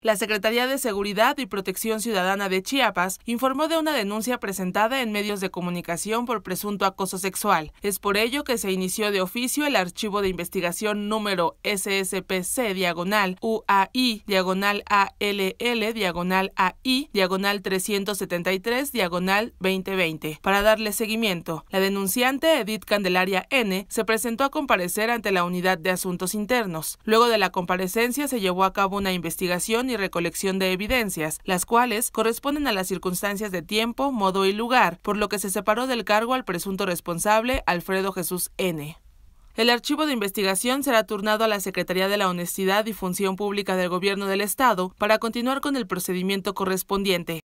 La Secretaría de Seguridad y Protección Ciudadana de Chiapas informó de una denuncia presentada en medios de comunicación por presunto acoso sexual. Es por ello que se inició de oficio el archivo de investigación número SSPC diagonal UAI diagonal ALL diagonal AI diagonal 373 diagonal 2020 para darle seguimiento. La denunciante Edith Candelaria N se presentó a comparecer ante la Unidad de Asuntos Internos. Luego de la comparecencia se llevó a cabo una investigación y recolección de evidencias, las cuales corresponden a las circunstancias de tiempo, modo y lugar, por lo que se separó del cargo al presunto responsable, Alfredo Jesús N. El archivo de investigación será turnado a la Secretaría de la Honestidad y Función Pública del Gobierno del Estado para continuar con el procedimiento correspondiente.